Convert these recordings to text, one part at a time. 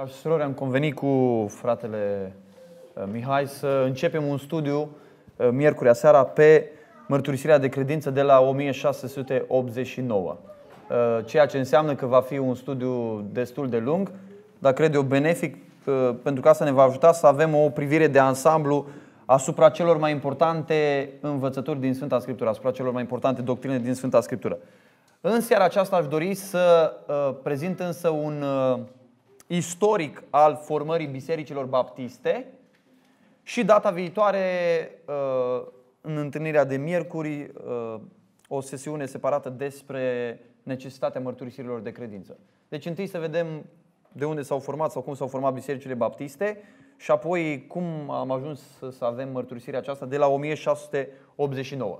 Ca și surori, am convenit cu fratele uh, Mihai să începem un studiu uh, miercuri seara pe mărturisirea de credință de la 1689. Uh, ceea ce înseamnă că va fi un studiu destul de lung, dar cred eu benefic pentru că asta ne va ajuta să avem o privire de ansamblu asupra celor mai importante învățături din Sfânta Scriptură, asupra celor mai importante doctrine din Sfânta Scriptură. În seara aceasta aș dori să prezint însă un istoric al formării bisericilor baptiste și data viitoare, uh, în întâlnirea de miercuri, uh, o sesiune separată despre necesitatea mărturisirilor de credință. Deci întâi să vedem de unde s-au format sau cum s-au format bisericile baptiste și apoi cum am ajuns să avem mărturisirea aceasta de la 1689.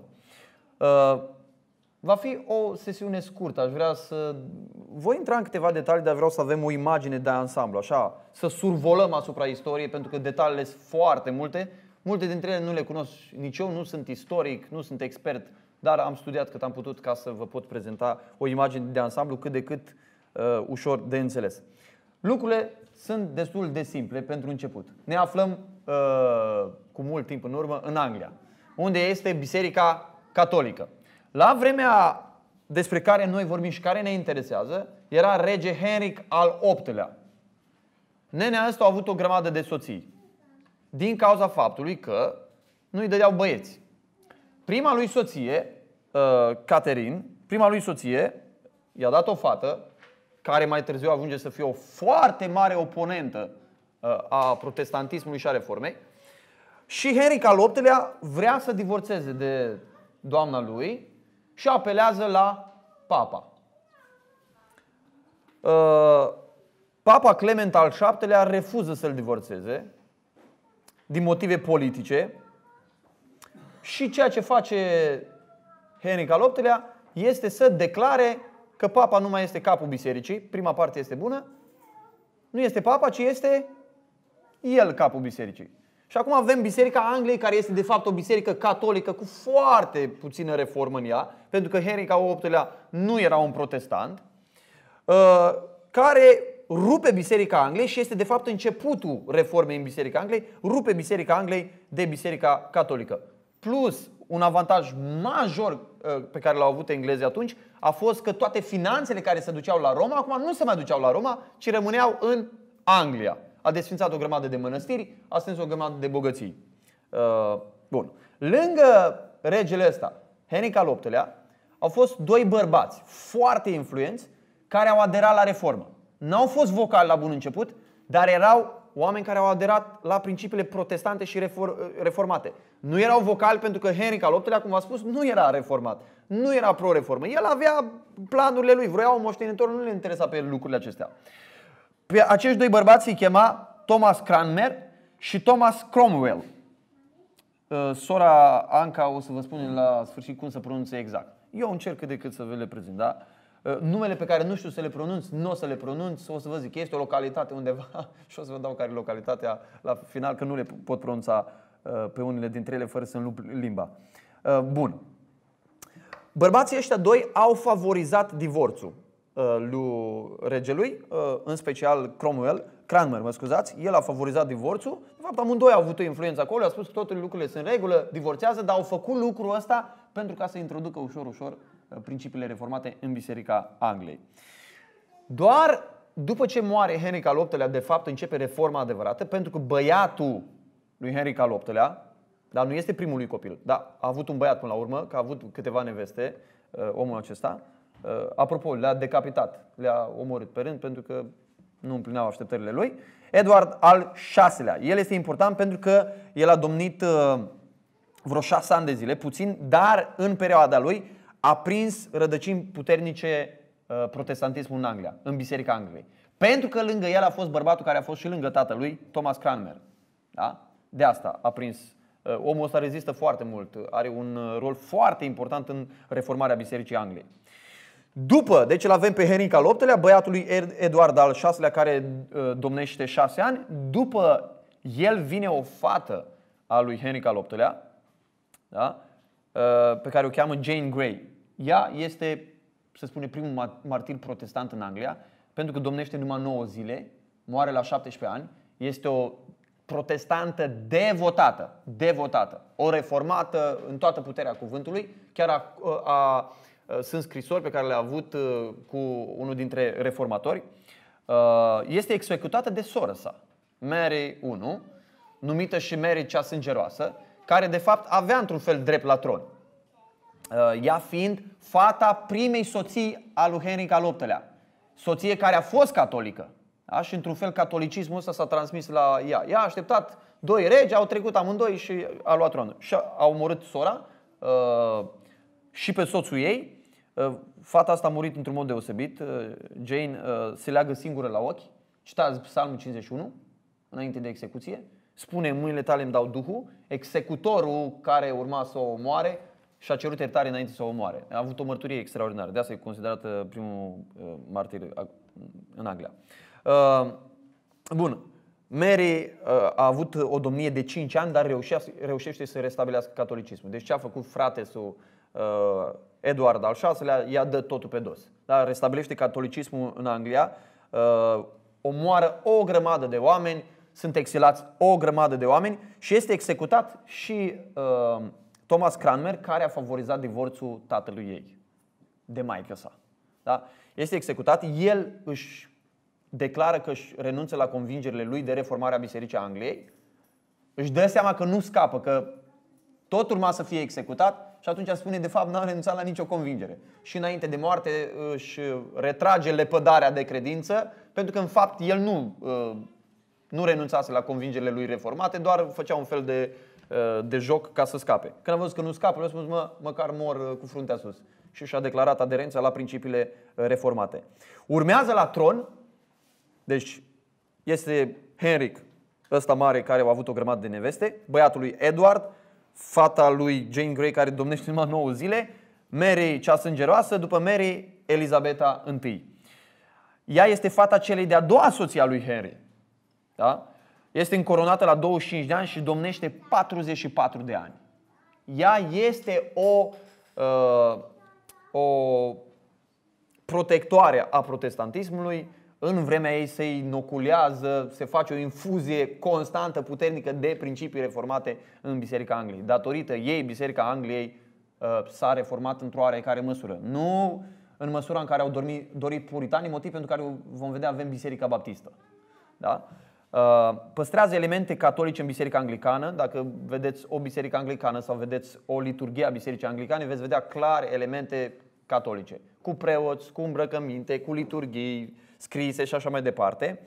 Va fi o sesiune scurtă, aș vrea să... Voi intra în câteva detalii, dar vreau să avem o imagine de ansamblu, așa, să survolăm asupra istoriei, pentru că detaliile sunt foarte multe. Multe dintre ele nu le cunosc nici eu, nu sunt istoric, nu sunt expert, dar am studiat cât am putut ca să vă pot prezenta o imagine de ansamblu cât de cât uh, ușor de înțeles. Lucrurile sunt destul de simple pentru început. Ne aflăm uh, cu mult timp în urmă în Anglia, unde este Biserica Catolică. La vremea despre care noi vorbim și care ne interesează, era rege Henric al VIII-lea. Nenea ăsta a avut o grămadă de soții. Din cauza faptului că nu-i dădeau băieți. Prima lui soție, uh, Caterin, prima lui soție, i-a dat o fată, care mai târziu ajunge să fie o foarte mare oponentă uh, a protestantismului și a reformei. Și Henric al VIII-lea vrea să divorțeze de doamna lui și apelează la papa. Uh, papa Clement al VII-lea refuză să-l divorțeze din motive politice și ceea ce face Henric al VIII-lea este să declare că papa nu mai este capul bisericii, prima parte este bună, nu este papa, ci este el capul bisericii. Și acum avem Biserica Angliei, care este de fapt o biserică catolică cu foarte puțină reformă în ea, pentru că Henry al VIII-lea nu era un protestant, uh, care rupe Biserica Angliei și este de fapt începutul reformei în Biserica Angliei, rupe Biserica Angliei de Biserica Catolică. Plus, un avantaj major uh, pe care l-au avut englezii atunci a fost că toate finanțele care se duceau la Roma acum nu se mai duceau la Roma, ci rămâneau în Anglia a desfințat o grămadă de mănăstiri, a strâns o grămadă de bogății. Uh, bun. Lângă regele ăsta, Henric al VIII-lea, au fost doi bărbați foarte influenți care au aderat la reformă. N-au fost vocali la bun început, dar erau oameni care au aderat la principiile protestante și uh, reformate. Nu erau vocali pentru că Henric al VIII-lea, cum v-am spus, nu era reformat, nu era pro-reformă. El avea planurile lui, vroia un moștenitor, nu le interesa pe lucrurile acestea. Pe păi acești doi bărbați îi chema Thomas Cranmer și Thomas Cromwell. Uh, sora Anca o să vă spun la sfârșit cum să pronunțe exact. Eu încerc cât de cât să vă le prezint, da? Uh, numele pe care nu știu să le pronunț, nu o să le pronunț, o să vă zic, este o localitate undeva și o să vă dau care e localitatea la final, că nu le pot pronunța uh, pe unele dintre ele fără să înlup limba. Bun. Bărbații ăștia doi au favorizat divorțul. Uh, lui regelui, uh, în special Cromwell, Cranmer, mă scuzați, el a favorizat divorțul. De fapt, amândoi au avut o influență acolo, a spus că toate lucrurile sunt în regulă, divorțează, dar au făcut lucrul ăsta pentru ca să introducă ușor, ușor uh, principiile reformate în Biserica Angliei. Doar după ce moare Henric al VIII-lea, de fapt începe reforma adevărată, pentru că băiatul lui Henric al VIII-lea, dar nu este primul lui copil, dar a avut un băiat până la urmă, că a avut câteva neveste, omul acesta, Uh, apropo, le-a decapitat, le-a omorât pe rând pentru că nu împlineau așteptările lui. Edward al VI-lea. El este important pentru că el a domnit uh, vreo șase ani de zile, puțin, dar în perioada lui a prins rădăcini puternice uh, protestantismul în Anglia, în Biserica Angliei. Pentru că lângă el a fost bărbatul care a fost și lângă tatălui, Thomas Cranmer. Da? De asta a prins. Omul ăsta rezistă foarte mult, are un rol foarte important în reformarea Bisericii Angliei. După, deci îl avem pe Henric al VIII-lea, băiatul lui Eduard al VI-lea care uh, domnește șase ani. După el vine o fată a lui Henric al VIII-lea, da? Uh, pe care o cheamă Jane Grey. Ea este, se spune, primul martir protestant în Anglia, pentru că domnește numai 9 zile, moare la 17 ani, este o protestantă devotată, devotată, o reformată în toată puterea cuvântului, chiar a, a, a Uh, sunt scrisori pe care le-a avut uh, cu unul dintre reformatori, uh, este executată de sora sa, Mary 1, numită și Mary cea sângeroasă, care de fapt avea într-un fel drept la tron. Ea fiind fata primei soții a lui Henric al VIII-lea, soție care a fost catolică. Da? Și într-un fel catolicismul ăsta s-a transmis la ea. Ea a așteptat doi regi, au trecut amândoi și a luat tronul. Și a omorât sora și pe soțul ei Uh, fata asta a murit într-un mod deosebit. Uh, Jane uh, se leagă singură la ochi. Citați Psalmul 51, înainte de execuție. Spune, mâinile tale îmi dau Duhul. Executorul care urma să o omoare și-a cerut iertare înainte să o omoare. A avut o mărturie extraordinară. De asta e considerată primul martir în Anglia. Bun. Mary a avut o domnie de 5 ani, dar reușește să restabilească catolicismul. Deci ce a făcut frate Eduard al VI-lea, ia dă totul pe dos. Da? Restabilește catolicismul în Anglia, uh, omoară o grămadă de oameni, sunt exilați o grămadă de oameni și este executat și uh, Thomas Cranmer, care a favorizat divorțul tatălui ei, de maică sa. Da? Este executat, el își declară că își renunță la convingerile lui de reformarea Bisericii Angliei, își dă seama că nu scapă, că tot urma să fie executat și atunci spune de fapt n-a renunțat la nicio convingere. Și înainte de moarte își retrage lepădarea de credință pentru că în fapt el nu, uh, nu renunțase la convingerile lui reformate, doar făcea un fel de, uh, de joc ca să scape. Când a văzut că nu scapă, l-a spus mă, măcar mor uh, cu fruntea sus. Și și-a declarat aderența la principiile reformate. Urmează la tron, deci este Henric, ăsta mare care a avut o grămadă de neveste, băiatul lui Edward, fata lui Jane Grey care domnește numai 9 zile, Mary cea sângeroasă, după Mary Elizabeta I. Ea este fata celei de-a doua soție a lui Henry. Da? Este încoronată la 25 de ani și domnește 44 de ani. Ea este o, uh, o protectoare a protestantismului, în vremea ei se inoculează, se face o infuzie constantă, puternică de principii reformate în Biserica Angliei. Datorită ei, Biserica Angliei uh, s-a reformat într-o oarecare măsură. Nu în măsura în care au dormit, dorit puritanii, motiv pentru care vom vedea avem Biserica Baptistă. Da? Uh, păstrează elemente catolice în Biserica Anglicană. Dacă vedeți o Biserică Anglicană sau vedeți o liturghie a Bisericii Anglicane, veți vedea clar elemente catolice. Cu preoți, cu îmbrăcăminte, cu liturghii, scrise și așa mai departe,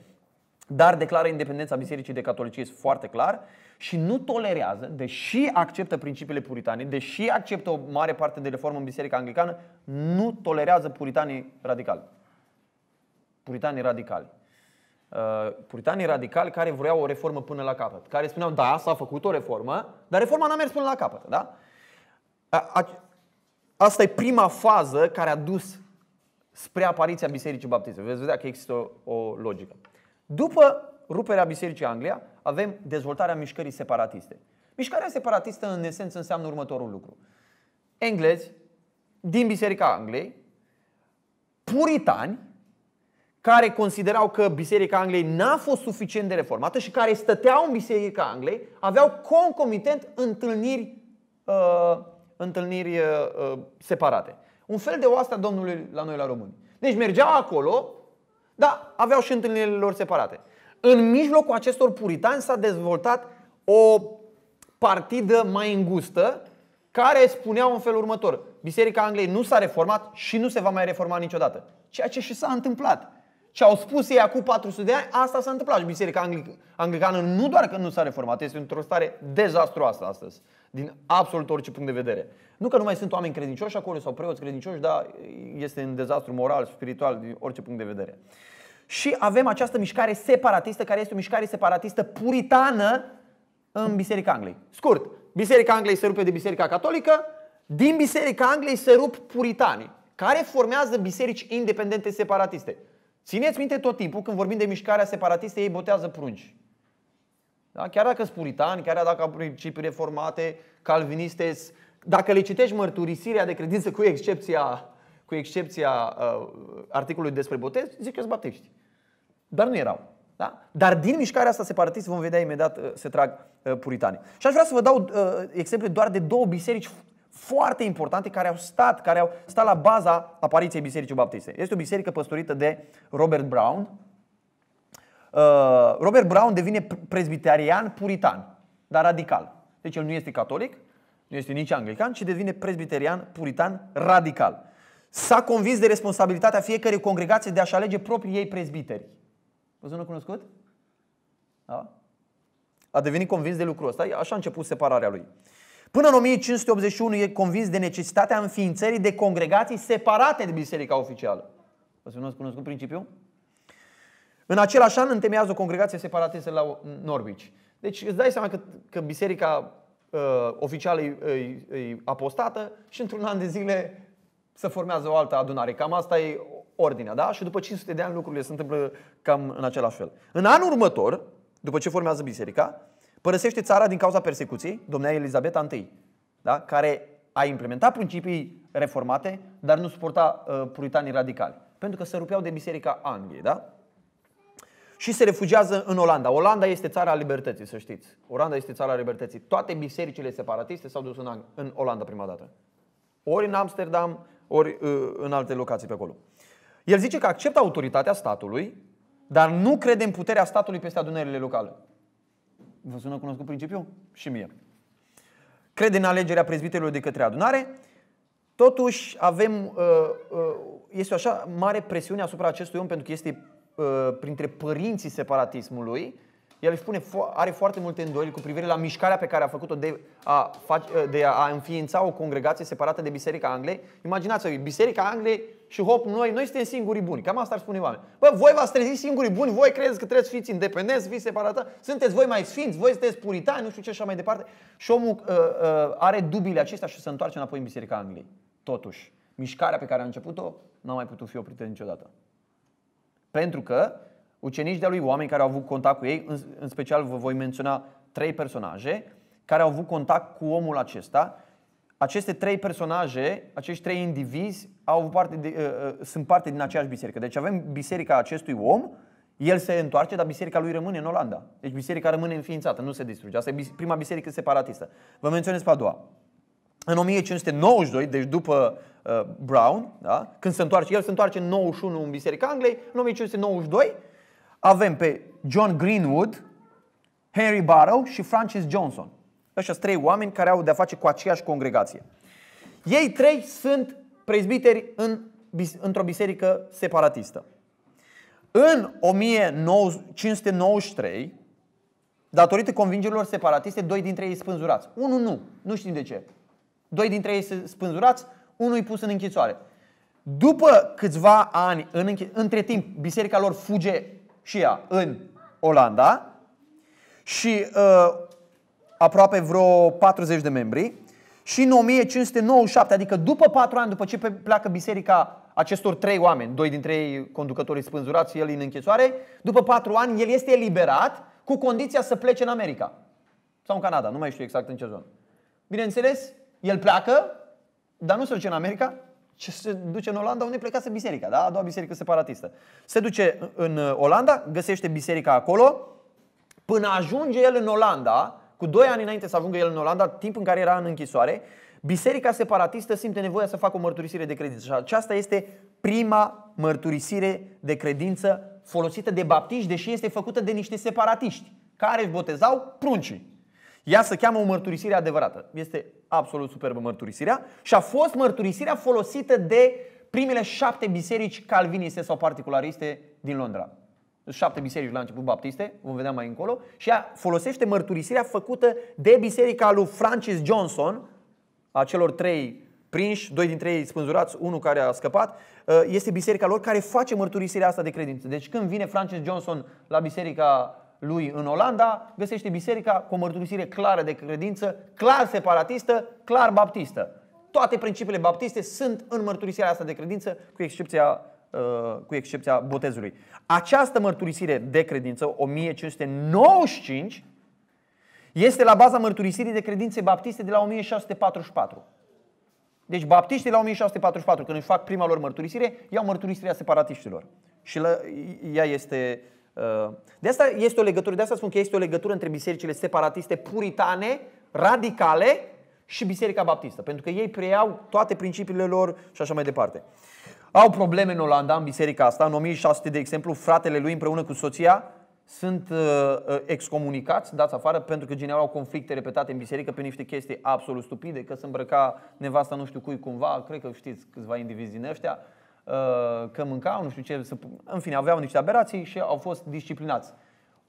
dar declară independența bisericii de catolicism foarte clar și nu tolerează, deși acceptă principiile puritane, deși acceptă o mare parte de reformă în biserica anglicană, nu tolerează puritanii radicali. Puritanii radicali. Uh, puritanii radicali care vreau o reformă până la capăt, care spuneau, da, s-a făcut o reformă, dar reforma n-a mers până la capăt. Da? Asta e prima fază care a dus spre apariția Bisericii Baptiste. Veți vedea că există o, o logică. După ruperea Bisericii Anglia, avem dezvoltarea mișcării separatiste. Mișcarea separatistă, în esență, înseamnă următorul lucru. Englezi din Biserica Angliei, puritani, care considerau că Biserica Angliei n-a fost suficient de reformată și care stăteau în Biserica Angliei, aveau concomitent întâlniri, uh, întâlniri uh, uh separate. Un fel de oastea Domnului la noi la români. Deci mergeau acolo, dar aveau și întâlnirile lor separate. În mijlocul acestor puritani s-a dezvoltat o partidă mai îngustă care spunea în felul următor. Biserica Angliei nu s-a reformat și nu se va mai reforma niciodată. Ceea ce și s-a întâmplat ce au spus ei acum 400 de ani, asta s-a întâmplat. Și Biserica Anglicană nu doar că nu s-a reformat, este într-o stare dezastroasă astăzi, din absolut orice punct de vedere. Nu că nu mai sunt oameni credincioși acolo sau preoți credincioși, dar este în dezastru moral, spiritual, din orice punct de vedere. Și avem această mișcare separatistă, care este o mișcare separatistă puritană în Biserica Angliei. Scurt, Biserica Angliei se rupe de Biserica Catolică, din Biserica Angliei se rup puritanii, care formează biserici independente separatiste. Țineți minte tot timpul când vorbim de mișcarea separatistă, ei botează prunci. Da? Chiar dacă sunt puritani, chiar dacă au principii reformate, calviniste, dacă le citești mărturisirea de credință cu excepția, cu excepția uh, articolului despre botez, zic că sunt baptiști. Dar nu erau. Da? Dar din mișcarea asta separatistă vom vedea imediat uh, se trag uh, puritani. Și aș vrea să vă dau uh, exemple doar de două biserici foarte importante care au stat, care au stat la baza apariției Bisericii Baptiste. Este o biserică păstorită de Robert Brown. Uh, Robert Brown devine prezbiterian puritan, dar radical. Deci el nu este catolic, nu este nici anglican, ci devine prezbiterian puritan radical. S-a convins de responsabilitatea fiecărei congregații de a-și alege proprii ei prezbiteri. Vă sună cunoscut? Da? A devenit convins de lucrul ăsta, așa a început separarea lui. Până în 1581 e convins de necesitatea înființării de congregații separate de biserica oficială. Vă spuneți cunoscut principiu? În același an întemeiază o congregație separatistă la Norwich. Deci îți dai seama că, că biserica uh, oficială e, e, e apostată și într-un an de zile se formează o altă adunare. Cam asta e ordinea, da? Și după 500 de ani lucrurile se întâmplă cam în același fel. În anul următor, după ce formează biserica, părăsește țara din cauza persecuției, domnea Elizabeta I, da? care a implementat principii reformate, dar nu suporta uh, puritanii radicali, pentru că se rupeau de Biserica Angliei. Da? Și se refugiază în Olanda. Olanda este țara libertății, să știți. Olanda este țara libertății. Toate bisericile separatiste s-au dus în, în Olanda prima dată. Ori în Amsterdam, ori uh, în alte locații pe acolo. El zice că acceptă autoritatea statului, dar nu crede în puterea statului peste adunările locale. Vă sună cunoscut principiul? Și mie. Crede în alegerea prezbiterilor de către adunare. Totuși avem, uh, uh, este o așa mare presiune asupra acestui om pentru că este uh, printre părinții separatismului. El își pune, are foarte multe îndoieli cu privire la mișcarea pe care a făcut-o de a, de a înființa o congregație separată de Biserica Angliei. Imaginați-vă, Biserica Angliei și hop, noi, noi suntem singurii buni. Cam asta ar spune oameni. Bă, voi v-ați trezit singurii buni, voi credeți că trebuie să fiți independenți, fiți separată, sunteți voi mai sfinți, voi sunteți puritani, nu știu ce și așa mai departe. Și omul uh, uh, are dubile acestea și se întoarce înapoi în Biserica Angliei. Totuși, mișcarea pe care a început-o nu a mai putut fi oprită niciodată. Pentru că ucenici de-a lui, oameni care au avut contact cu ei, în, în special vă voi menționa trei personaje, care au avut contact cu omul acesta aceste trei personaje, acești trei indivizi, au parte de, uh, uh, sunt parte din aceeași biserică. Deci avem biserica acestui om, el se întoarce, dar biserica lui rămâne în Olanda. Deci biserica rămâne înființată, nu se distruge. Asta e prima biserică separatistă. Vă menționez pe a doua. În 1592, deci după uh, Brown, da? când se întoarce, el se întoarce în 91 în Biserica Angliei, în 1592 avem pe John Greenwood, Henry Barrow și Francis Johnson. Ăștia trei oameni care au de-a face cu aceeași congregație. Ei trei sunt prezbiteri în, într-o biserică separatistă. În 1593, datorită convingerilor separatiste, doi dintre ei spânzurați. Unul nu, nu știm de ce. Doi dintre ei spânzurați, unul e pus în închisoare. După câțiva ani, în închi- între timp, biserica lor fuge și ea în Olanda și uh, aproape vreo 40 de membri. Și în 1597, adică după 4 ani, după ce pleacă biserica acestor trei oameni, doi dintre ei conducătorii spânzurați, el în închisoare, după 4 ani el este eliberat cu condiția să plece în America sau în Canada, nu mai știu exact în ce zonă. Bineînțeles, el pleacă, dar nu se duce în America, ci se duce în Olanda unde plecase biserica, da? a doua biserică separatistă. Se duce în Olanda, găsește biserica acolo, până ajunge el în Olanda, cu doi ani înainte să ajungă el în Olanda, timp în care era în închisoare, biserica separatistă simte nevoia să facă o mărturisire de credință. Și aceasta este prima mărturisire de credință folosită de baptiști, deși este făcută de niște separatiști, care își botezau pruncii. Ea se cheamă o mărturisire adevărată. Este absolut superbă mărturisirea și a fost mărturisirea folosită de primele șapte biserici calviniste sau particulariste din Londra șapte biserici la început baptiste, vom vedea mai încolo, și ea folosește mărturisirea făcută de biserica lui Francis Johnson, a celor trei prinși, doi dintre ei spânzurați, unul care a scăpat, uh, este biserica lor care face mărturisirea asta de credință. Deci când vine Francis Johnson la biserica lui în Olanda, găsește biserica cu o mărturisire clară de credință, clar separatistă, clar baptistă. Toate principiile baptiste sunt în mărturisirea asta de credință, cu excepția Uh, cu excepția botezului. Această mărturisire de credință, 1595, este la baza mărturisirii de credințe baptiste de la 1644. Deci baptiștii la 1644, când își fac prima lor mărturisire, iau mărturisirea separatiștilor. Și la, ea este... Uh, de asta este o legătură, de asta spun că este o legătură între bisericile separatiste puritane, radicale și Biserica Baptistă, pentru că ei preiau toate principiile lor și așa mai departe. Au probleme în Olanda, în biserica asta. În 1600, de exemplu, fratele lui împreună cu soția sunt uh, uh excomunicați, dați afară, pentru că generau conflicte repetate în biserică pe niște chestii absolut stupide, că se îmbrăca nevasta nu știu cui cumva, cred că știți câțiva indivizi din ăștia, uh, că mâncau, nu știu ce, să... în fine, aveau niște aberații și au fost disciplinați.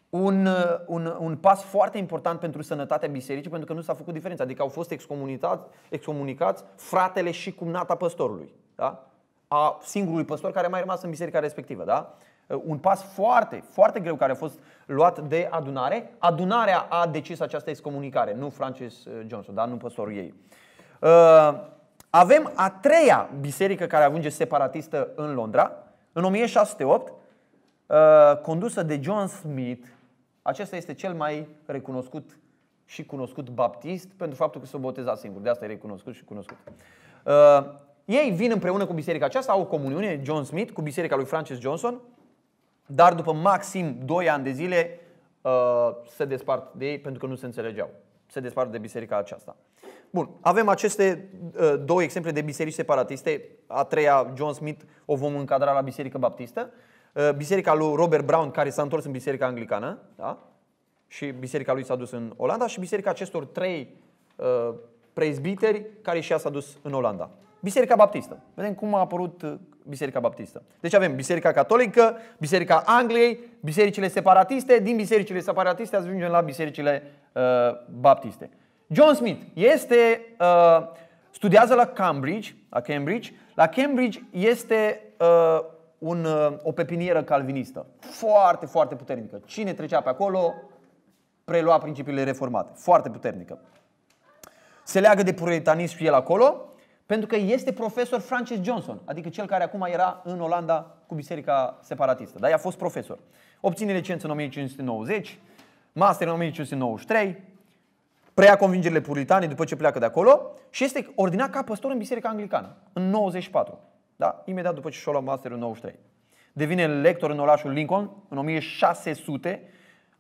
Un, uh, un, un pas foarte important pentru sănătatea bisericii, pentru că nu s-a făcut diferența. Adică au fost excomunicați, excomunicați fratele și cumnata păstorului. Da? a singurului păstor care a mai rămas în biserica respectivă. Da? Uh, un pas foarte, foarte greu care a fost luat de adunare. Adunarea a decis această excomunicare, nu Francis uh, Johnson, da? nu păstorul ei. Uh, avem a treia biserică care ajunge separatistă în Londra, în 1608, condusă de John Smith. Acesta este cel mai recunoscut și cunoscut baptist pentru faptul că s-a botezat singur. De asta e recunoscut și cunoscut. Ei vin împreună cu biserica aceasta, au o comuniune, John Smith, cu biserica lui Francis Johnson, dar după maxim 2 ani de zile uh, se despart de ei pentru că nu se înțelegeau. Se despart de biserica aceasta. Bun, avem aceste uh, două exemple de biserici separatiste. A treia, John Smith, o vom încadra la Biserica Baptistă. Uh, biserica lui Robert Brown, care s-a întors în Biserica Anglicană, da? și biserica lui s-a dus în Olanda, și biserica acestor trei prezbiteri, care și ea s-a dus în Olanda. Biserica Baptistă. Vedem cum a apărut uh, Biserica Baptistă. Deci avem Biserica Catolică, Biserica Angliei, bisericile separatiste, din bisericile separatiste ajungem la bisericile uh, baptiste. John Smith este, uh, studiază la Cambridge, la Cambridge. La Cambridge este uh, un, uh, o pepinieră calvinistă, foarte, foarte puternică. Cine trecea pe acolo prelua principiile reformate, foarte puternică. Se leagă de puritanism și el acolo, pentru că este profesor Francis Johnson, adică cel care acum era în Olanda cu biserica separatistă. Dar a fost profesor. Obține licență în 1590, master în 1593, preia convingerile puritane după ce pleacă de acolo și este ordinat ca păstor în biserica anglicană, în 94. Da? Imediat după ce și-a luat masterul în 93. Devine lector în orașul Lincoln în 1600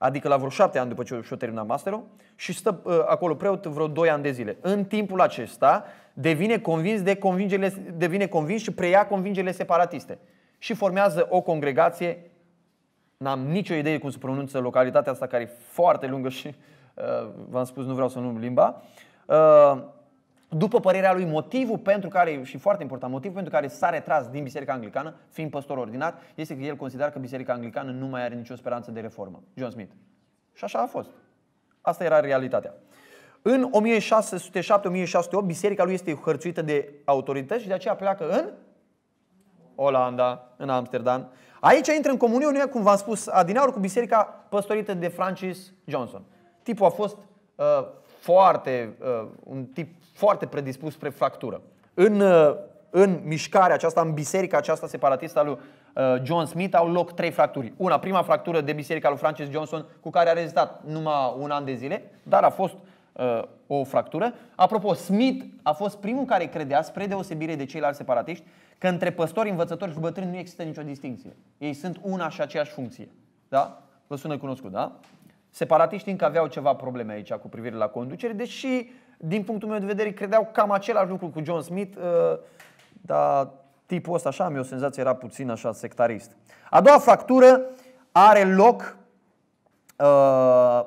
adică la vreo șapte ani după ce și-o termina masterul, și stă uh, acolo preot vreo doi ani de zile. În timpul acesta devine convins, de convingerile, devine convins și preia convingerile separatiste și formează o congregație. N-am nicio idee cum se pronunță localitatea asta care e foarte lungă și uh, v-am spus nu vreau să nu limba. Uh, după părerea lui, motivul pentru care, și foarte important, motivul pentru care s-a retras din Biserica Anglicană, fiind păstor ordinat, este că el consideră că Biserica Anglicană nu mai are nicio speranță de reformă. John Smith. Și așa a fost. Asta era realitatea. În 1607-1608, biserica lui este hărțuită de autorități și de aceea pleacă în Olanda, în Amsterdam. Aici intră în comuniune, cum v-am spus, adineauri cu biserica păstorită de Francis Johnson. Tipul a fost uh, foarte, uh, un tip foarte predispus spre fractură. În, uh, în mișcarea aceasta, în biserica aceasta separatistă a lui uh, John Smith au loc trei fracturi. Una, prima fractură de biserica lui Francis Johnson, cu care a rezistat numai un an de zile, dar a fost uh, o fractură. Apropo, Smith a fost primul care credea, spre deosebire de ceilalți separatiști, că între păstori, învățători și bătrâni nu există nicio distinție. Ei sunt una și aceeași funcție. Da? Vă sună cunoscut, da? Separatiștii încă aveau ceva probleme aici cu privire la conducere, deși, din punctul meu de vedere, credeau cam același lucru cu John Smith, uh, dar tipul ăsta, așa am eu senzație, era puțin așa sectarist. A doua fractură are loc uh,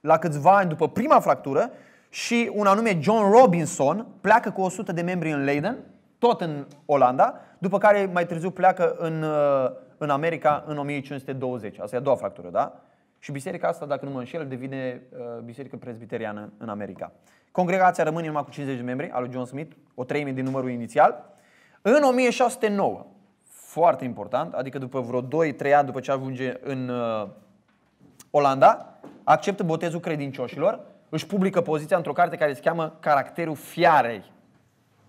la câțiva ani după prima fractură și un anume John Robinson pleacă cu 100 de membri în Leiden, tot în Olanda, după care mai târziu pleacă în, uh, în America în 1520. Asta e a doua fractură, da? Și biserica asta, dacă nu mă înșel, devine uh, biserică prezbiteriană în America. Congregația rămâne numai cu 50 de membri, al lui John Smith, o treime din numărul inițial. În 1609, foarte important, adică după vreo 2-3 ani după ce ajunge în uh, Olanda, acceptă botezul credincioșilor, își publică poziția într-o carte care se cheamă Caracterul Fiarei.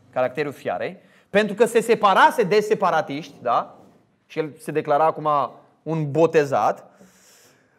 Caracterul Fiarei. Pentru că se separase de separatiști, da? Și el se declara acum un botezat.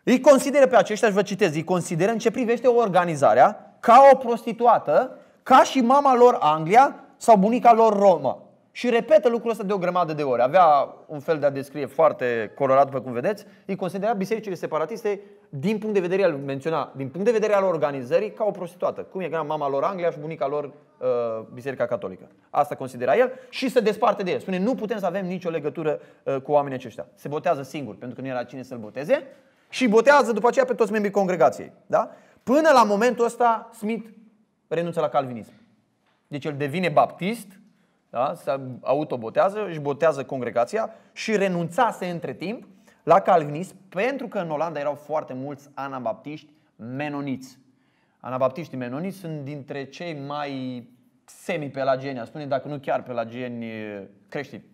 Îi consideră pe aceștia, și vă citez, îi consideră în ce privește organizarea ca o prostituată, ca și mama lor Anglia sau bunica lor Roma. Și repetă lucrul ăsta de o grămadă de ori. Avea un fel de a descrie foarte colorat, după cum vedeți. Îi considera bisericile separatiste, din punct de vedere al menționa, din punct de vedere al organizării, ca o prostituată. Cum e mama lor Anglia și bunica lor uh, Biserica Catolică. Asta considera el și se desparte de el. Spune, nu putem să avem nicio legătură uh, cu oamenii aceștia. Se botează singur, pentru că nu era cine să-l boteze și botează după aceea pe toți membrii congregației. Da? Până la momentul ăsta, Smith renunță la calvinism. Deci el devine baptist, da? se autobotează, își botează congregația și renunțase între timp la calvinism pentru că în Olanda erau foarte mulți anabaptiști menoniți. Anabaptiștii menoniți sunt dintre cei mai semi-pelageni, spune dacă nu chiar pelageni eh, creștini.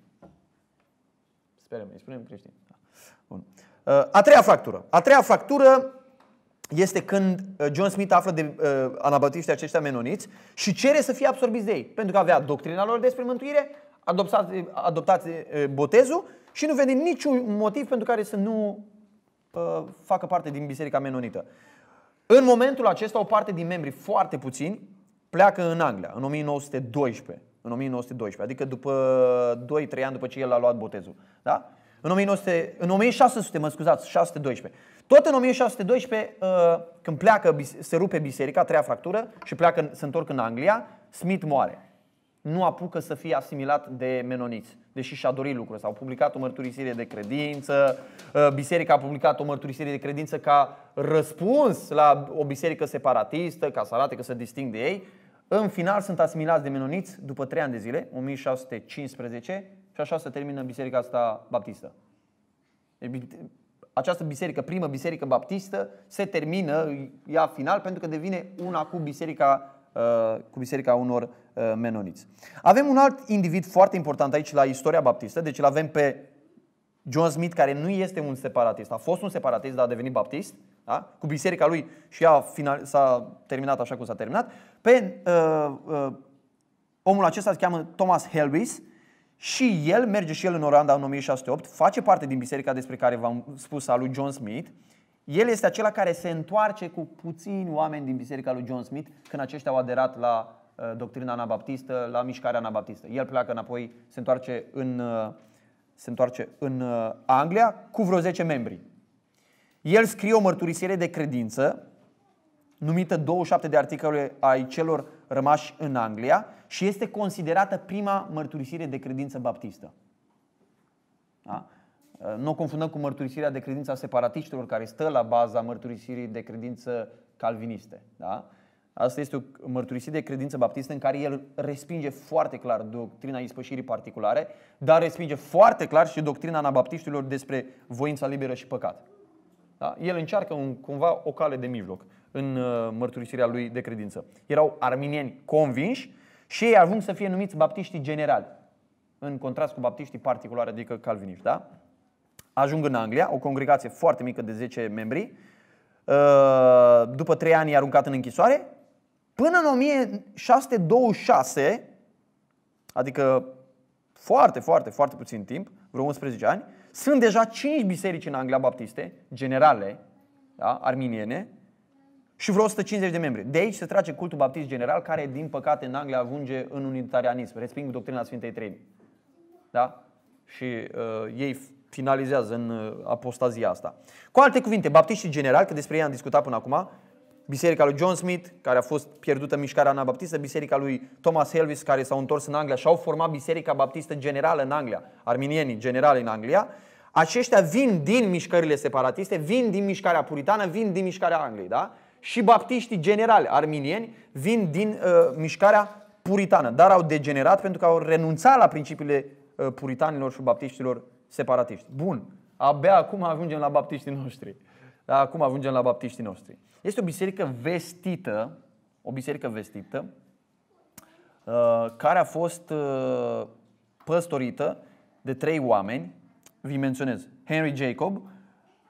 Sperăm, îi spunem creștini. Da. Bun. A treia fractură. A treia fractură este când uh, John Smith află de uh, anabaptiștii aceștia menoniți și cere să fie absorbiți de ei. Pentru că avea doctrina lor despre mântuire, adoptați, adoptați uh, botezul și nu vede niciun motiv pentru care să nu uh, facă parte din biserica menonită. În momentul acesta, o parte din membrii, foarte puțini, pleacă în Anglia, în 1912. În 1912, adică după 2-3 ani după ce el a luat botezul. Da? În, 1900, în 1600, mă scuzați, 612. Tot în 1612, uh, când pleacă, se rupe biserica, treia fractură, și pleacă, se întorc în Anglia, Smith moare. Nu apucă să fie asimilat de menoniți, deși și-a dorit lucrul ăsta. Au publicat o mărturisire de credință, uh, biserica a publicat o mărturisire de credință ca răspuns la o biserică separatistă, ca să arate că se disting de ei. În final sunt asimilați de menoniți după trei ani de zile, 1615, așa se termină biserica asta baptistă. Această biserică, primă biserică baptistă, se termină, ia final, pentru că devine una cu biserica, uh, cu biserica unor uh, menoniți. Avem un alt individ foarte important aici la istoria baptistă, deci îl avem pe John Smith, care nu este un separatist, a fost un separatist, dar a devenit baptist, da? cu biserica lui și a final, s-a terminat așa cum s-a terminat. Pe uh, uh, omul acesta se cheamă Thomas Helwys, și el merge și el în Oranda în 1608, face parte din biserica despre care v-am spus a lui John Smith. El este acela care se întoarce cu puțini oameni din biserica lui John Smith când aceștia au aderat la uh, doctrina anabaptistă, la mișcarea anabaptistă. El pleacă înapoi, se întoarce în, uh, se întoarce în uh, Anglia cu vreo 10 membri. El scrie o mărturisire de credință numită 27 de articole ai celor rămași în Anglia și este considerată prima mărturisire de credință baptistă. Da? Nu o confundăm cu mărturisirea de credință a separatiștilor care stă la baza mărturisirii de credință calviniste. Da? Asta este o mărturisire de credință baptistă în care el respinge foarte clar doctrina ispășirii particulare, dar respinge foarte clar și doctrina anabaptiștilor despre voința liberă și păcat. Da? El încearcă un, cumva o cale de mijloc în uh, mărturisirea lui de credință. Erau arminieni convinși și ei ajung să fie numiți baptiștii generali, în contrast cu baptiștii particulari, adică calviniști. Da? Ajung în Anglia, o congregație foarte mică de 10 membri. Uh, după 3 ani e aruncat în închisoare. Până în 1626, adică foarte, foarte, foarte puțin timp, vreo 11 ani, sunt deja 5 biserici în Anglia baptiste, generale, da, arminiene, și vreo 150 de membri. De aici se trage cultul baptist general, care, din păcate, în Anglia ajunge în unitarianism. Resping doctrina Sfintei Treimi. Da? Și uh, ei finalizează în uh, apostazia asta. Cu alte cuvinte, baptiștii generali, că despre ei am discutat până acum, biserica lui John Smith, care a fost pierdută în mișcarea anabaptistă, biserica lui Thomas Helvis, care s-au întors în Anglia și au format biserica baptistă generală în Anglia, arminienii generali în Anglia, aceștia vin din mișcările separatiste, vin din mișcarea puritană, vin din mișcarea Angliei, da? și baptiștii generali arminieni vin din uh, mișcarea puritană, dar au degenerat pentru că au renunțat la principiile uh, puritanilor și baptiștilor separatiști. Bun, abia acum ajungem la baptiștii noștri. Dar acum ajungem la baptiștii noștri. Este o biserică vestită, o biserică vestită, uh, care a fost uh, păstorită de trei oameni, vi menționez, Henry Jacob,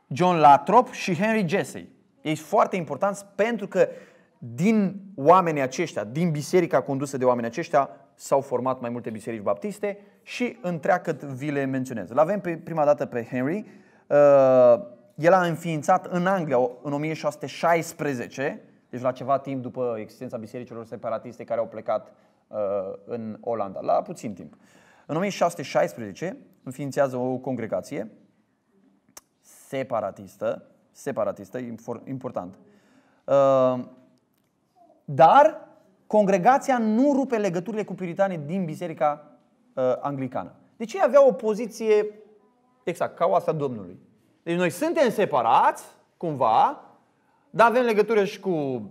John Latrop și Henry Jesse. Ești foarte important pentru că din oamenii aceștia, din biserica condusă de oamenii aceștia, s-au format mai multe biserici baptiste și întreagăt vi le menționez. L-avem pe, prima dată pe Henry. Uh, el a înființat în Anglia în 1616, deci la ceva timp după existența bisericilor separatiste care au plecat uh, în Olanda, la puțin timp. În 1616 înființează o congregație separatistă separatistă, important. Uh, dar congregația nu rupe legăturile cu puritanii din biserica uh, anglicană. Deci ei aveau o poziție exact ca oasta Domnului. Deci noi suntem separați, cumva, dar avem legătură și cu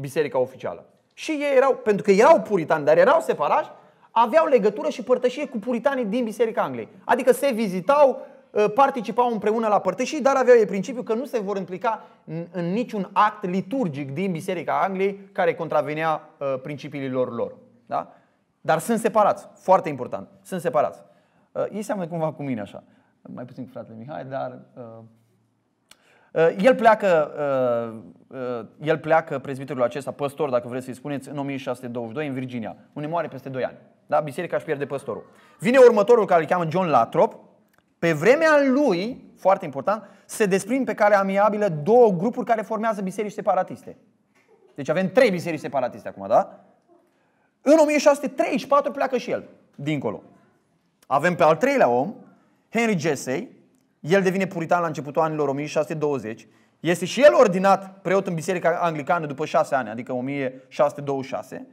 biserica oficială. Și ei erau, pentru că erau puritani, dar erau separați, aveau legătură și părtășie cu puritanii din Biserica Angliei. Adică se vizitau, Uh, participau împreună la părtășii, dar aveau ei principiu că nu se vor implica în niciun act liturgic din Biserica Angliei care contravenea uh, principiilor lor. Da? Dar sunt separați, foarte important, sunt separați. Uh, ei seamănă cumva cu mine așa, mai puțin cu fratele Mihai, dar el pleacă, el pleacă prezbiterul acesta, păstor, dacă vreți să-i spuneți, în 1622 în Virginia, unde moare peste 2 ani. Da? Biserica își pierde păstorul. Vine următorul care îl cheamă John Latrop, pe vremea lui, foarte important, se desprind pe care amiabilă două grupuri care formează biserici separatiste. Deci avem trei biserici separatiste acum, da? În 1634 pleacă și el, dincolo. Avem pe al treilea om, Henry Jesse. el devine puritan la începutul anilor 1620, este și el ordinat preot în biserica anglicană după șase ani, adică 1626,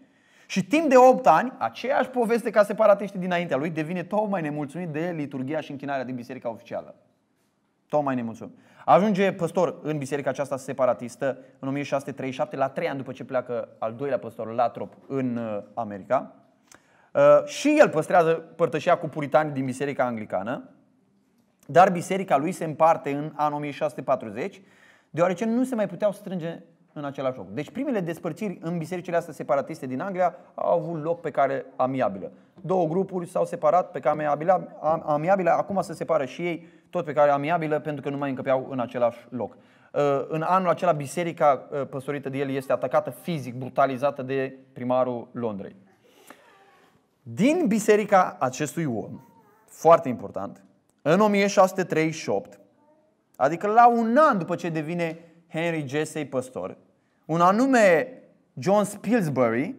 și timp de 8 ani, aceeași poveste ca separatiștii dinaintea lui devine tot mai nemulțumit de liturgia și închinarea din biserica oficială. Tot mai nemulțumit. Ajunge păstor în biserica aceasta separatistă în 1637, la 3 ani după ce pleacă al doilea păstor, Latrop, în uh, America. Uh, și el păstrează părtășia cu puritani din biserica anglicană, dar biserica lui se împarte în anul 1640, deoarece nu se mai puteau strânge în același loc. Deci primele despărțiri în bisericile astea separatiste din Anglia au avut loc pe care amiabilă. Două grupuri s-au separat pe care amiabilă, amiabilă acum se separă și ei tot pe care amiabilă pentru că nu mai încăpeau în același loc. Uh, în anul acela biserica uh, păstorită de el este atacată fizic, brutalizată de primarul Londrei. Din biserica acestui om, foarte important, în 1638, adică la un an după ce devine Henry Jesse păstor, un anume John Spilsbury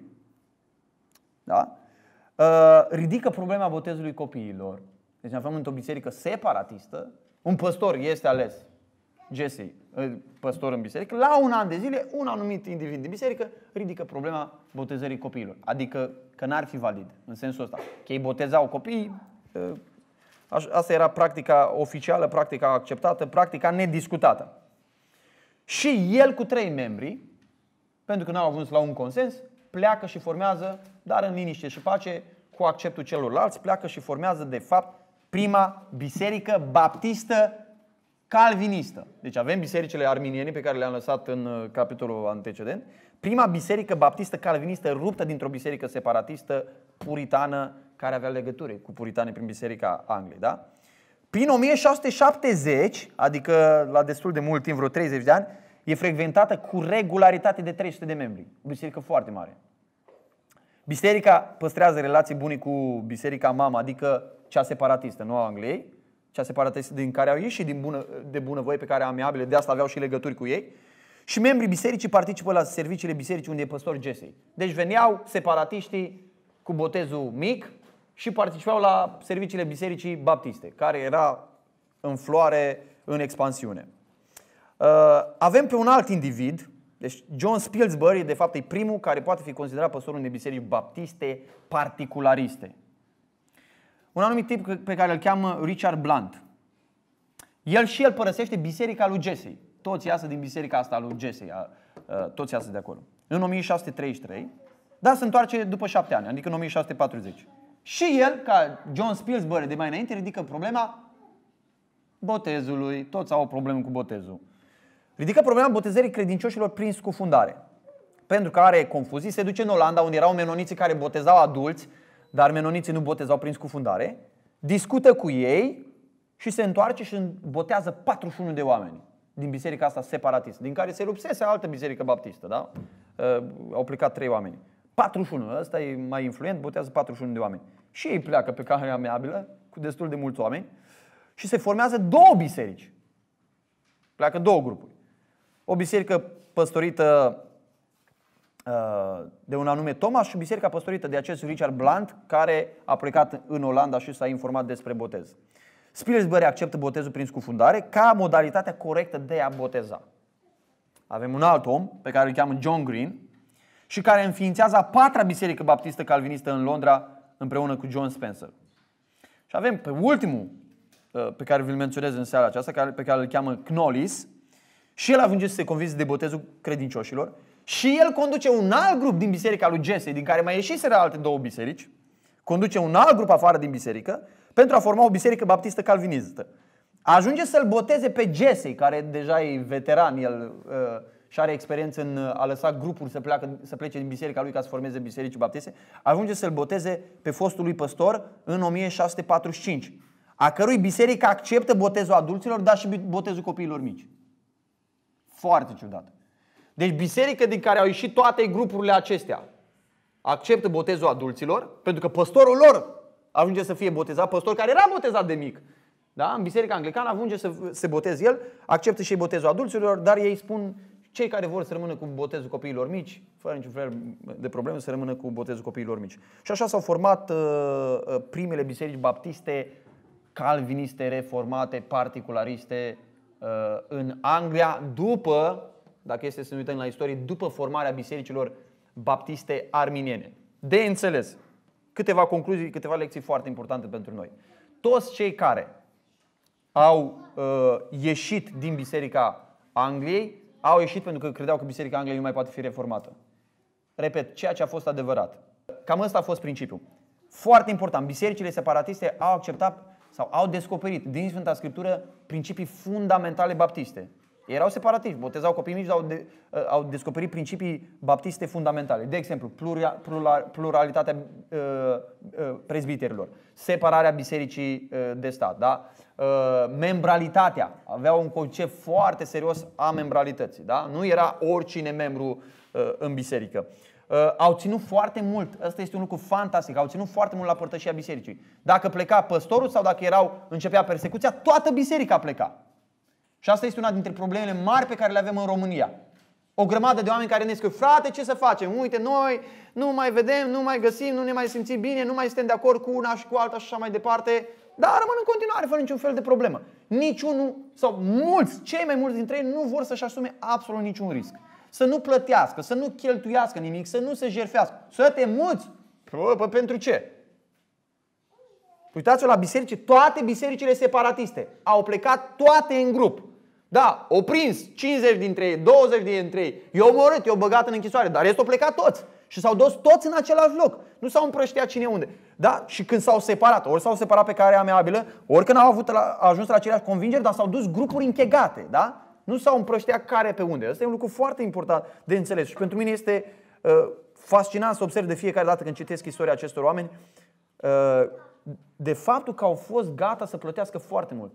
da? Uh, ridică problema botezului copiilor. Deci ne aflăm într-o biserică separatistă, un păstor este ales, Jesse, uh, păstor în biserică, la un an de zile, un anumit individ din biserică ridică problema botezării copiilor. Adică că n-ar fi valid, în sensul ăsta. Că ei botezau copiii, uh, asta era practica oficială, practica acceptată, practica nediscutată. Și el cu trei membri, pentru că n-au ajuns la un consens, pleacă și formează, dar în liniște și pace, cu acceptul celorlalți, pleacă și formează, de fapt, prima biserică baptistă calvinistă. Deci avem bisericile arminiene pe care le-am lăsat în uh, capitolul antecedent. Prima biserică baptistă calvinistă ruptă dintr-o biserică separatistă puritană care avea legăture cu puritane prin biserica Angliei. Da? Prin 1670, adică la destul de mult timp, vreo 30 de ani, e frecventată cu regularitate de 300 de membri. O biserică foarte mare. Biserica păstrează relații bune cu biserica mama, adică cea separatistă, nu a Angliei, cea separatistă din care au ieșit din bună, de bunăvoie pe care amiabile, de asta aveau și legături cu ei. Și membrii bisericii participă la serviciile bisericii unde e păstor Jesse. Deci veneau separatiștii cu botezul mic și participau la serviciile bisericii baptiste, care era în floare, în expansiune. Uh, avem pe un alt individ, deci John Spilsbury, de fapt, e primul care poate fi considerat păstorul unei biserici baptiste particulariste. Un anumit tip pe care îl cheamă Richard Blunt. El și el părăsește biserica lui Jesse. Toți iasă din biserica asta lui Jesse. Uh, toți iasă de acolo. În 1633, dar se întoarce după șapte ani, adică în 1640. Și el, ca John Spilsbury de mai înainte, ridică problema botezului. Toți au o problemă cu botezul. Ridică problema botezării credincioșilor prin scufundare. Pentru că are confuzii, se duce în Olanda, unde erau menoniții care botezau adulți, dar menoniții nu botezau prin scufundare. Discută cu ei și se întoarce și botează 41 de oameni din biserica asta separatistă, din care se rupsese altă biserică baptistă, da? Uh, au plecat trei oameni. 41, ăsta e mai influent, botează 41 de oameni. Și ei pleacă pe care amiabilă, cu destul de mulți oameni, și se formează două biserici. Pleacă două grupuri o biserică păstorită uh, de un anume Thomas și biserica păstorită de acest Richard Blunt, care a plecat în Olanda și s-a informat despre botez. Spilsbury acceptă botezul prin scufundare ca modalitatea corectă de a boteza. Avem un alt om pe care îl cheamă John Green și care înființează a patra biserică baptistă calvinistă în Londra împreună cu John Spencer. Și avem pe ultimul uh, pe care vi-l menționez în seara aceasta, pe care îl cheamă Knollis, și el ajunge să se convins de botezul credincioșilor și el conduce un alt grup din biserica lui Jesse, din care mai ieșiseră alte două biserici, conduce un alt grup afară din biserică pentru a forma o biserică baptistă calvinistă. Ajunge să-l boteze pe Jesse, care deja e veteran, el uh, și are experiență în uh, a lăsa grupuri să, pleacă, să plece din biserica lui ca să formeze biserici baptiste, ajunge să-l boteze pe fostul lui păstor în 1645, a cărui biserică acceptă botezul adulților, dar și botezul copiilor mici. Foarte ciudat. Deci biserică din care au ieșit toate grupurile acestea acceptă botezul adulților, pentru că păstorul lor ajunge să fie botezat, păstor care era botezat de mic. Da? În biserica anglicană ajunge să se boteze el, acceptă și botezul adulților, dar ei spun cei care vor să rămână cu botezul copiilor mici, fără niciun fel de probleme, să rămână cu botezul copiilor mici. Și așa s-au format uh, uh, primele biserici baptiste, calviniste, reformate, particulariste, Uh, în Anglia după, dacă este să ne uităm la istorie, după formarea bisericilor baptiste arminiene. De înțeles, câteva concluzii, câteva lecții foarte importante pentru noi. Toți cei care au uh, ieșit din Biserica Angliei, au ieșit pentru că credeau că Biserica Angliei nu mai poate fi reformată. Repet, ceea ce a fost adevărat. Cam ăsta a fost principiul. Foarte important, bisericile separatiste au acceptat sau au descoperit din Sfânta Scriptură principii fundamentale baptiste. Erau separatiști, botezau copii mici, dar au, de, uh, au descoperit principii baptiste fundamentale. De exemplu, pluria, plural, pluralitatea uh, uh, prezbiterilor, separarea bisericii uh, de stat, da? uh, membralitatea. Aveau un concept foarte serios a membralității. Da? Nu era oricine membru uh, în biserică. Uh, Uh, au ținut foarte mult, ăsta este un lucru fantastic, au ținut foarte mult la părtășia bisericii. Dacă pleca păstorul sau dacă erau, începea persecuția, toată biserica pleca. Și asta este una dintre problemele mari pe care le avem în România. O grămadă de oameni care ne scriu, frate, ce să facem? Uite, noi nu mai vedem, nu mai găsim, nu ne mai simțim bine, nu mai suntem de acord cu una și cu alta și așa mai departe. Dar rămân în continuare fără niciun fel de problemă. Niciunul sau mulți, cei mai mulți dintre ei nu vor să-și asume absolut niciun risc să nu plătească, să nu cheltuiască nimic, să nu se jerfească. Să te muți! Păi pentru ce? Uitați-vă la biserici, toate bisericile separatiste au plecat toate în grup. Da, o prins 50 dintre ei, 20 dintre ei, i-au omorât, i-au băgat în închisoare, dar restul au plecat toți. Și s-au dus toți în același loc. Nu s-au împrăștiat cine unde. Da? Și când s-au separat, ori s-au separat pe care ameabilă, ori când au avut la, ajuns la aceleași convingeri, dar s-au dus grupuri închegate. Da? Nu s-au împrăștiat care pe unde. Asta e un lucru foarte important de înțeles și pentru mine este uh, fascinant să observ de fiecare dată când citesc istoria acestor oameni uh, de faptul că au fost gata să plătească foarte mult.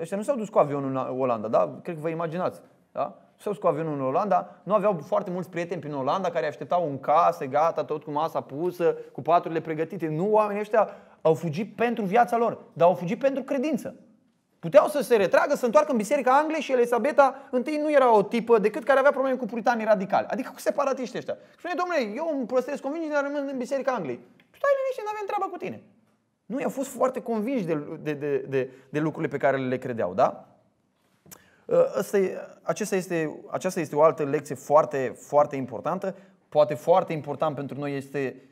Ăștia nu s-au dus cu avionul în Olanda, da? Cred că vă imaginați. Da? S-au dus cu avionul în Olanda, nu aveau foarte mulți prieteni prin Olanda care așteptau un case, gata, tot cu masa pusă, cu paturile pregătite. Nu, oamenii ăștia au fugit pentru viața lor, dar au fugit pentru credință. Puteau să se retragă, să întoarcă în biserica Angliei și Elisabeta întâi nu era o tipă decât care avea probleme cu puritanii radicali, adică cu separatiști ăștia. Și spune, domnule, eu îmi păstrez convingerea, rămân în biserica Angliei. Stai liniște, nu avem treabă cu tine. Nu i-au fost foarte convinși de, de, de, de, de lucrurile pe care le credeau, da? Asta ă, e, acesta este, aceasta este o altă lecție foarte, foarte importantă. Poate foarte important pentru noi este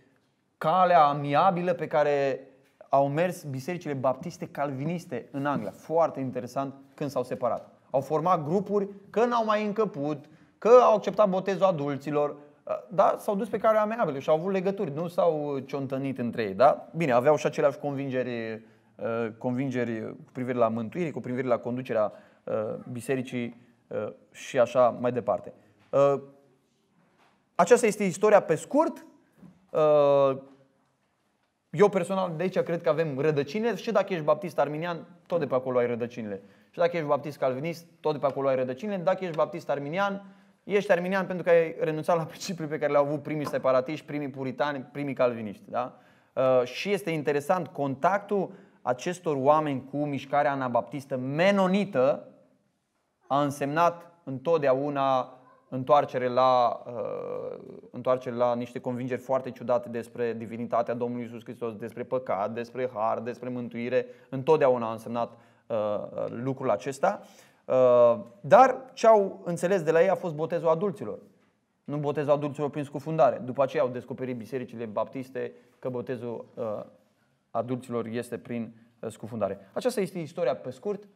calea amiabilă pe care au mers bisericile baptiste calviniste în Anglia. Foarte interesant când s-au separat. Au format grupuri că n-au mai încăput, că au acceptat botezul adulților, uh, da, s-au dus pe care amiabilă și au avut legături, nu s-au ciontănit între ei, da? Bine, aveau și aceleași convingeri, uh, convingeri cu privire la mântuire, cu privire la conducerea uh, bisericii și așa mai departe. Aceasta este istoria pe scurt eu personal de aici cred că avem rădăcine și dacă ești baptist arminian, tot de pe acolo ai rădăcinile. Și dacă ești baptist calvinist, tot de pe acolo ai rădăcinile. Dacă ești baptist arminian, ești arminian pentru că ai renunțat la principiul pe care le-au avut primii separatiști, primii puritani, primii calviniști. Da? Uh, și este interesant contactul acestor oameni cu mișcarea anabaptistă menonită a însemnat întotdeauna întoarcere la, uh, întoarcere la niște convingeri foarte ciudate despre divinitatea Domnului Isus Hristos, despre păcat, despre har, despre mântuire. Întotdeauna a însemnat uh, lucrul acesta. Uh, dar ce au înțeles de la ei a fost botezul adulților. Nu botezul adulților prin scufundare. După aceea au descoperit bisericile baptiste că botezul uh, adulților este prin uh, scufundare. Aceasta este istoria pe scurt